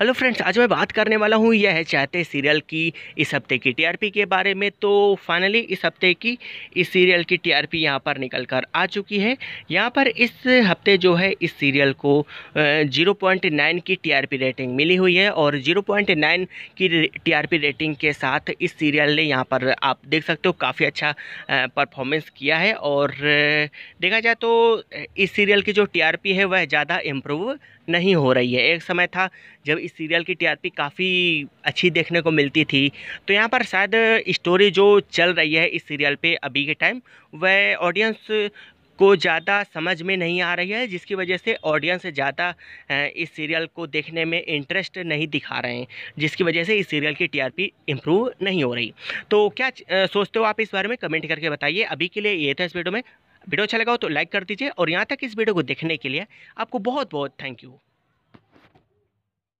hello friends आज मैं बात करने वाला हूँ यह है चाहते सीरियल की इस हफ्ते की टीआरपी के बारे में तो फाइनली इस हफ्ते की इस सीरियल की टीआरपी यहाँ पर निकल कर आ चुकी है यहाँ पर इस हफ्ते जो है इस सीरियल को 0.9 की टीआरपी रेटिंग मिली हुई है और 0.9 की टीआरपी रेटिंग के साथ इस सीरियल ने यहाँ पर आप देख सकते हो काफ़ी अच्छा परफॉर्मेंस किया है और देखा जाए तो इस सीरियल की जो टी है वह ज़्यादा इम्प्रूव नहीं हो रही है एक समय था जब इस सीरियल की टीआरपी काफ़ी अच्छी देखने को मिलती थी तो यहाँ पर शायद स्टोरी जो चल रही है इस सीरियल पे अभी के टाइम वह ऑडियंस को ज़्यादा समझ में नहीं आ रही है जिसकी वजह से ऑडियंस ज़्यादा इस सीरियल को देखने में इंटरेस्ट नहीं दिखा रहे हैं जिसकी वजह से इस सीरियल की टीआरपी इम्प्रूव नहीं हो रही तो क्या सोचते हो आप इस बारे में कमेंट करके बताइए अभी के लिए ये था इस वीडियो में वीडियो अच्छा लगा हो तो लाइक कर दीजिए और यहाँ तक इस वीडियो को देखने के लिए आपको बहुत बहुत थैंक यू